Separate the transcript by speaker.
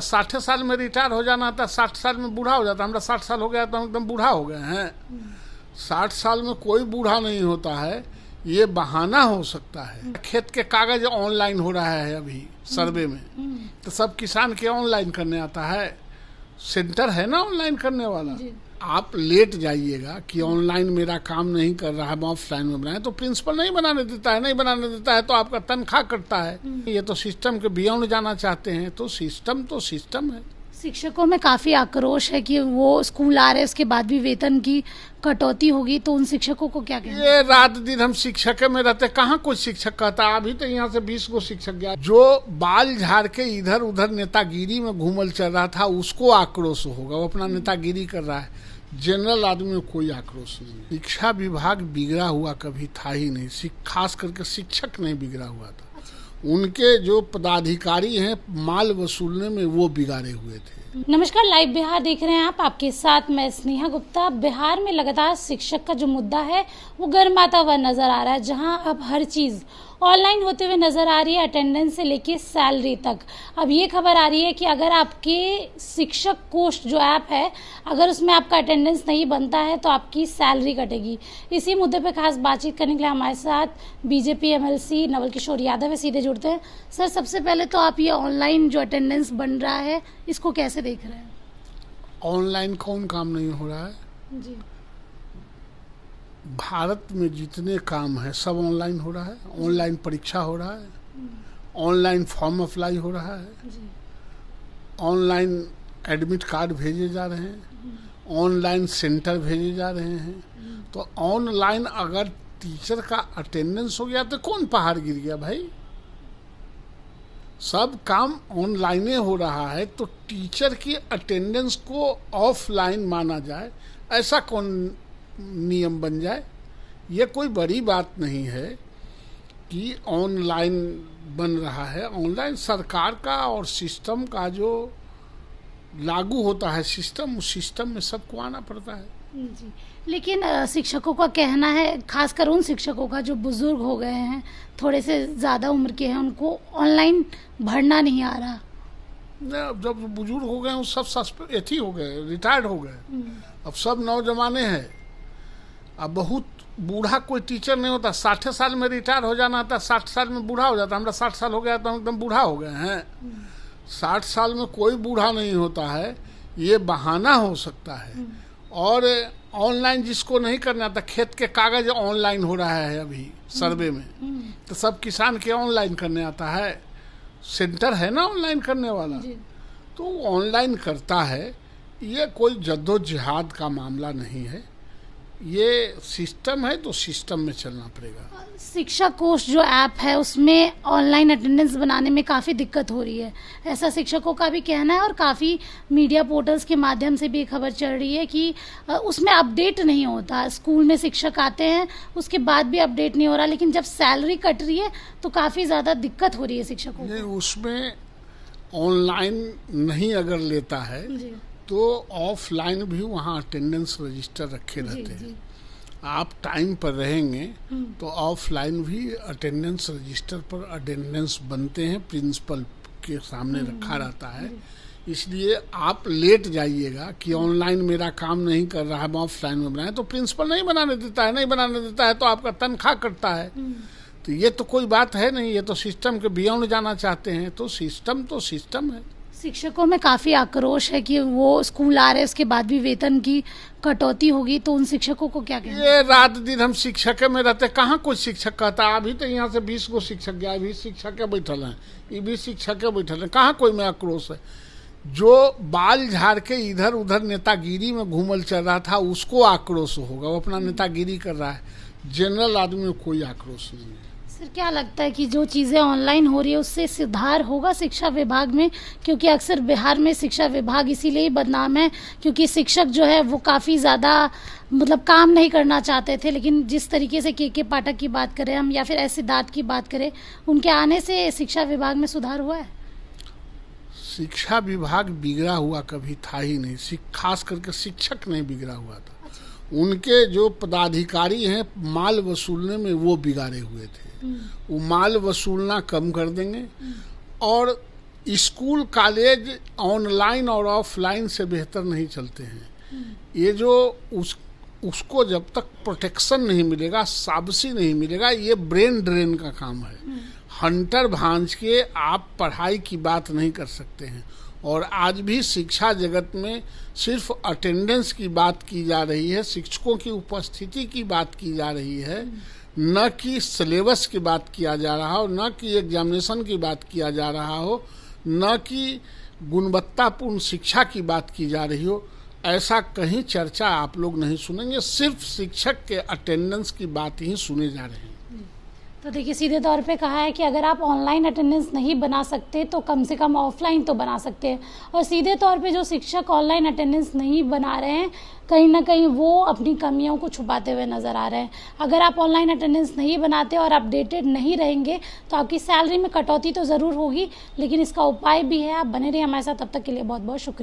Speaker 1: साठ साल में रिटायर हो जाना था साठ साल में बूढ़ा हो जाता हमारा साठ साल हो गया तो हम एकदम बूढ़ा हो गए हैं साठ साल में कोई बूढ़ा नहीं होता है ये बहाना हो सकता है खेत के कागज ऑनलाइन हो रहा है अभी सर्वे में तो सब किसान के ऑनलाइन करने आता है सेंटर है ना ऑनलाइन करने वाला आप लेट जाइएगा कि ऑनलाइन मेरा काम नहीं कर रहा है ऑफलाइन में बनाए तो प्रिंसिपल नहीं बनाने देता है नहीं बनाने देता है तो आपका तनख्वाह कटता है ये तो सिस्टम के बियॉन्ड जाना चाहते हैं तो सिस्टम तो सिस्टम है
Speaker 2: शिक्षकों में काफ़ी आक्रोश है कि वो स्कूल आ रहे उसके बाद भी वेतन की कटौती होगी तो उन शिक्षकों को क्या कहेंगे
Speaker 1: ये रात दिन हम शिक्षक में रहते कहाँ कोई शिक्षक कहता अभी तो यहाँ से बीस को शिक्षक गया जो बाल झाड़ के इधर उधर नेतागिरी में घूमल चल रहा था उसको आक्रोश होगा वो अपना नेतागिरी कर रहा है जनरल आदमी में कोई आक्रोश नहीं शिक्षा विभाग बिगड़ा हुआ कभी था ही नहीं खास करके शिक्षक नहीं बिगड़ा हुआ था उनके जो पदाधिकारी हैं माल वसूलने में वो बिगाड़े हुए थे
Speaker 2: नमस्कार लाइव बिहार देख रहे हैं आप आपके साथ मैं स्नेहा गुप्ता बिहार में लगातार शिक्षक का जो मुद्दा है वो गर्म हुआ नजर आ रहा है जहां अब हर चीज़ ऑनलाइन होते हुए नज़र आ रही है अटेंडेंस से लेके सैलरी तक अब ये खबर आ रही है कि अगर आपके शिक्षक कोष जो ऐप है अगर उसमें आपका अटेंडेंस नहीं बनता है तो आपकी सैलरी कटेगी इसी मुद्दे पे खास बातचीत करने के लिए हमारे साथ बीजेपी एमएलसी नवल किशोर यादव है सीधे जुड़ते हैं सर सबसे पहले तो आप ये ऑनलाइन जो अटेंडेंस बन रहा है इसको कैसे देख रहे
Speaker 1: हैं ऑनलाइन कौन काम नहीं हो रहा
Speaker 2: है जी
Speaker 1: भारत में जितने काम है सब ऑनलाइन हो रहा है ऑनलाइन परीक्षा हो रहा है ऑनलाइन फॉर्म अप्लाई हो रहा है ऑनलाइन एडमिट कार्ड भेजे जा रहे हैं ऑनलाइन सेंटर भेजे जा रहे हैं तो ऑनलाइन अगर टीचर का अटेंडेंस हो गया तो कौन पहाड़ गिर गया भाई सब काम ऑनलाइन हो रहा है तो टीचर की अटेंडेंस को ऑफलाइन माना जाए ऐसा कौन नियम बन जाए ये कोई बड़ी बात नहीं है कि ऑनलाइन बन रहा है ऑनलाइन सरकार का और सिस्टम का जो लागू होता है सिस्टम उस सिस्टम में सबको आना पड़ता है जी
Speaker 2: लेकिन शिक्षकों का कहना है खासकर उन शिक्षकों का जो बुजुर्ग हो गए हैं थोड़े से ज़्यादा उम्र के हैं उनको ऑनलाइन भरना नहीं आ रहा
Speaker 1: जब बुजुर्ग हो गए सब एथी हो गए रिटायर्ड हो गए हम्म। अब सब नौजवाने हैं अब बहुत बूढ़ा कोई टीचर नहीं होता साठे साल में रिटायर हो जाना था साठ साल में बूढ़ा हो जाता हमारा साठ साल हो गया तो हम एकदम बूढ़ा हो गए हैं हम्म। साठ साल में कोई बूढ़ा नहीं होता है ये बहाना हो सकता है हम्म। और ऑनलाइन जिसको नहीं करना था खेत के कागज ऑनलाइन हो रहा है अभी सर्वे में हम्म, हम्म। तो सब किसान के ऑनलाइन करने आता है सेंटर है ना ऑनलाइन करने वाला तो ऑनलाइन करता है ये कोई जद्दोजहाद का मामला नहीं है ये सिस्टम है तो सिस्टम में चलना पड़ेगा
Speaker 2: शिक्षा कोष जो ऐप है उसमें ऑनलाइन अटेंडेंस बनाने में काफ़ी दिक्कत हो रही है ऐसा शिक्षकों का भी कहना है और काफ़ी मीडिया पोर्टल्स के माध्यम से भी खबर चल रही है कि उसमें अपडेट नहीं होता स्कूल में शिक्षक आते हैं उसके बाद भी अपडेट नहीं हो रहा लेकिन जब सैलरी कट रही है तो काफ़ी ज़्यादा दिक्कत हो रही है शिक्षकों
Speaker 1: को उसमें ऑनलाइन नहीं अगर लेता है तो ऑफलाइन भी वहाँ अटेंडेंस रजिस्टर रखे रहते हैं आप टाइम पर रहेंगे हम्म। तो ऑफलाइन भी अटेंडेंस रजिस्टर पर अटेंडेंस बनते हैं प्रिंसिपल के सामने हम्म, रखा रहता है इसलिए आप लेट जाइएगा कि ऑनलाइन मेरा काम नहीं कर रहा है मैं ऑफलाइन में बनाए तो प्रिंसिपल नहीं बनाने देता है नहीं बनाने देता है तो आपका तनख्वाह कटता है हम्म। तो ये तो कोई बात है नहीं ये तो सिस्टम के बियॉन्ड जाना चाहते हैं तो सिस्टम तो सिस्टम है शिक्षकों
Speaker 2: में काफ़ी आक्रोश है कि वो स्कूल आ रहे हैं उसके बाद भी वेतन की कटौती होगी तो उन शिक्षकों को क्या कहेंगे
Speaker 1: ये रात दिन हम शिक्षक में रहते कहाँ कोई शिक्षक कहता है अभी तो यहाँ से बीस गो शिक्षक गया अभी शिक्षक बैठल हैं ये भी शिक्षक बैठल हैं कहाँ कोई में आक्रोश है जो बाल झाड़ के इधर उधर नेतागिरी में घूमल चल रहा था उसको आक्रोश होगा वो अपना नेतागिरी कर रहा है जनरल आदमी में कोई आक्रोश नहीं है
Speaker 2: सर क्या लगता है कि जो चीज़ें ऑनलाइन हो रही है उससे सुधार होगा शिक्षा विभाग में क्योंकि अक्सर बिहार में शिक्षा विभाग इसीलिए बदनाम है क्योंकि शिक्षक जो है वो काफ़ी ज़्यादा मतलब काम नहीं करना चाहते थे लेकिन जिस तरीके से के के पाठक की बात करें हम या फिर ऐसे दाँत की बात करें उनके आने से शिक्षा विभाग में सुधार हुआ है
Speaker 1: शिक्षा विभाग बिगड़ा हुआ कभी था ही नहीं खास करके शिक्षक नहीं बिगड़ा हुआ था उनके जो पदाधिकारी हैं माल वसूलने में वो बिगाड़े हुए थे हम्म। वो माल वसूलना कम कर देंगे और स्कूल कॉलेज ऑनलाइन और ऑफलाइन से बेहतर नहीं चलते हैं हम्म। ये जो उस उसको जब तक प्रोटेक्शन नहीं मिलेगा साबसी नहीं मिलेगा ये ब्रेन ड्रेन का काम है हम्म। हंटर भांज के आप पढ़ाई की बात नहीं कर सकते हैं और आज भी शिक्षा जगत में सिर्फ अटेंडेंस की बात की जा रही है शिक्षकों की उपस्थिति की बात की जा रही है न कि सिलेबस की बात किया जा रहा हो न कि एग्जामिनेशन की बात किया जा रहा हो न कि गुणवत्तापूर्ण शिक्षा की बात की जा रही हो ऐसा कहीं चर्चा आप लोग नहीं सुनेंगे सिर्फ शिक्षक के अटेंडेंस की बात ही सुने जा रहे हैं
Speaker 2: तो देखिए सीधे तौर पे कहा है कि अगर आप ऑनलाइन अटेंडेंस नहीं बना सकते तो कम से कम ऑफलाइन तो बना सकते हैं और सीधे तौर पे जो शिक्षक ऑनलाइन अटेंडेंस नहीं बना रहे हैं कहीं ना कहीं वो अपनी कमियों को छुपाते हुए नज़र आ रहे हैं अगर आप ऑनलाइन अटेंडेंस नहीं बनाते और अपडेटेड नहीं रहेंगे तो आपकी सैलरी में कटौती तो ज़रूर होगी लेकिन इसका उपाय भी है आप बने रहिए हमारे साथ तब तक के लिए बहुत बहुत शुक्रिया